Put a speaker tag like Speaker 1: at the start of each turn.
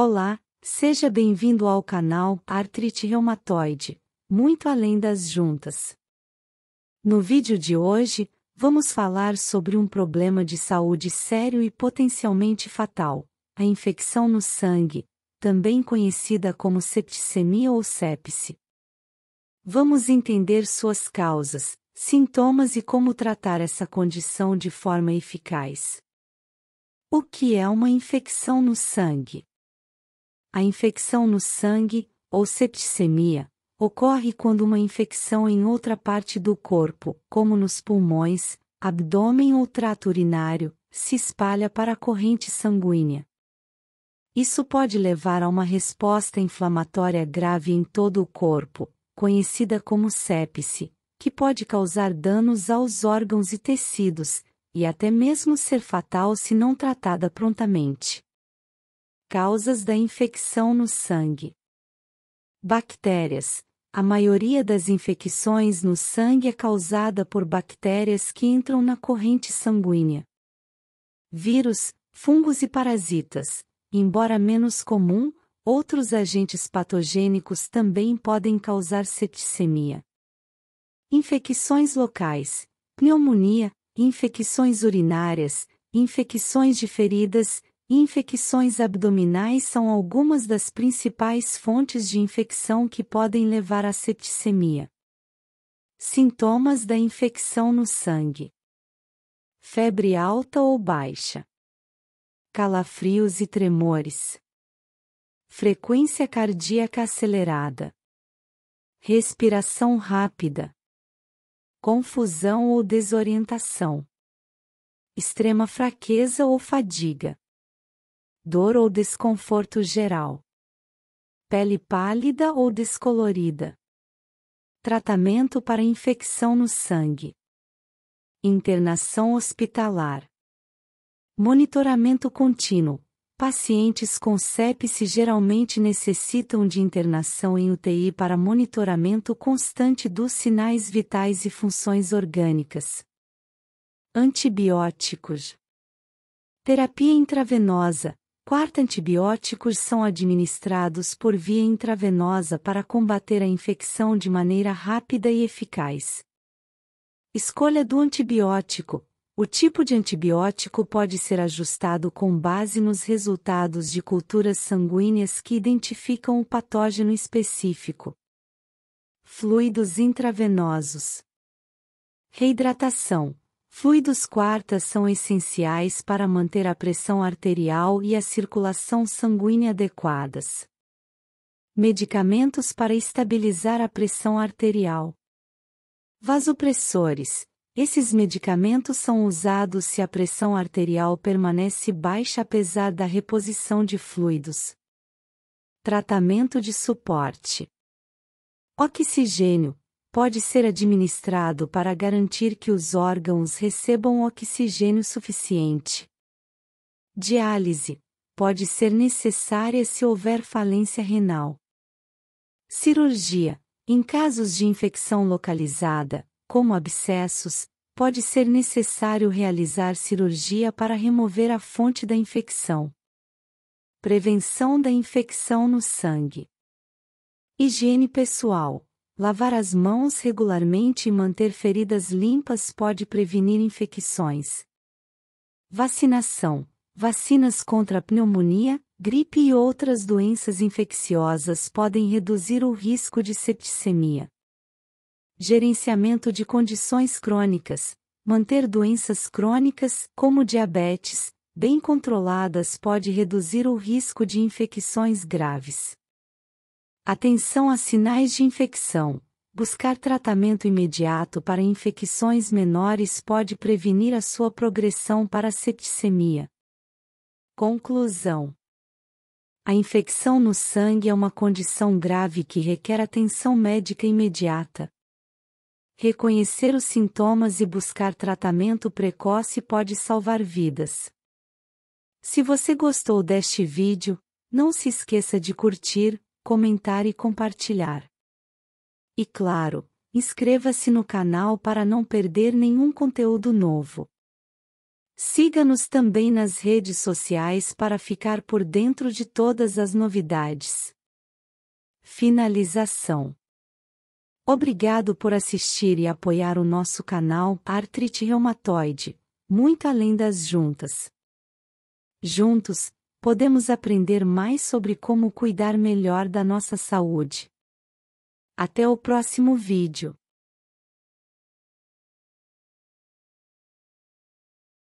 Speaker 1: Olá, seja bem-vindo ao canal Artrite Reumatoide, muito além das juntas. No vídeo de hoje, vamos falar sobre um problema de saúde sério e potencialmente fatal, a infecção no sangue, também conhecida como septicemia ou sepse. Vamos entender suas causas, sintomas e como tratar essa condição de forma eficaz. O que é uma infecção no sangue? A infecção no sangue, ou septicemia, ocorre quando uma infecção em outra parte do corpo, como nos pulmões, abdômen ou trato urinário, se espalha para a corrente sanguínea. Isso pode levar a uma resposta inflamatória grave em todo o corpo, conhecida como sepse, que pode causar danos aos órgãos e tecidos, e até mesmo ser fatal se não tratada prontamente. Causas da infecção no sangue. Bactérias. A maioria das infecções no sangue é causada por bactérias que entram na corrente sanguínea. Vírus, fungos e parasitas. Embora menos comum, outros agentes patogênicos também podem causar septicemia. Infecções locais, pneumonia, infecções urinárias, infecções de feridas, Infecções abdominais são algumas das principais fontes de infecção que podem levar à septicemia. Sintomas da infecção no sangue: febre alta ou baixa, calafrios e tremores, frequência cardíaca acelerada, respiração rápida, confusão ou desorientação, extrema fraqueza ou fadiga dor ou desconforto geral. Pele pálida ou descolorida. Tratamento para infecção no sangue. Internação hospitalar. Monitoramento contínuo. Pacientes com sepse geralmente necessitam de internação em UTI para monitoramento constante dos sinais vitais e funções orgânicas. Antibióticos. Terapia intravenosa. Quarta, antibióticos são administrados por via intravenosa para combater a infecção de maneira rápida e eficaz. Escolha do antibiótico. O tipo de antibiótico pode ser ajustado com base nos resultados de culturas sanguíneas que identificam o patógeno específico. Fluidos intravenosos. Reidratação Fluidos quartas são essenciais para manter a pressão arterial e a circulação sanguínea adequadas. Medicamentos para estabilizar a pressão arterial. Vasopressores. Esses medicamentos são usados se a pressão arterial permanece baixa apesar da reposição de fluidos. Tratamento de suporte. Oxigênio pode ser administrado para garantir que os órgãos recebam oxigênio suficiente. Diálise pode ser necessária se houver falência renal. Cirurgia em casos de infecção localizada, como abscessos, pode ser necessário realizar cirurgia para remover a fonte da infecção. Prevenção da infecção no sangue. Higiene pessoal Lavar as mãos regularmente e manter feridas limpas pode prevenir infecções. Vacinação: Vacinas contra pneumonia, gripe e outras doenças infecciosas podem reduzir o risco de septicemia. Gerenciamento de condições crônicas: Manter doenças crônicas, como diabetes, bem controladas pode reduzir o risco de infecções graves. Atenção a sinais de infecção. Buscar tratamento imediato para infecções menores pode prevenir a sua progressão para a septicemia. Conclusão: A infecção no sangue é uma condição grave que requer atenção médica imediata. Reconhecer os sintomas e buscar tratamento precoce pode salvar vidas. Se você gostou deste vídeo, não se esqueça de curtir, comentar e compartilhar. E claro, inscreva-se no canal para não perder nenhum conteúdo novo. Siga-nos também nas redes sociais para ficar por dentro de todas as novidades. Finalização. Obrigado por assistir e apoiar o nosso canal Artrite Reumatoide, muito além das juntas. Juntos, podemos aprender mais sobre como cuidar melhor da nossa saúde. Até o próximo vídeo.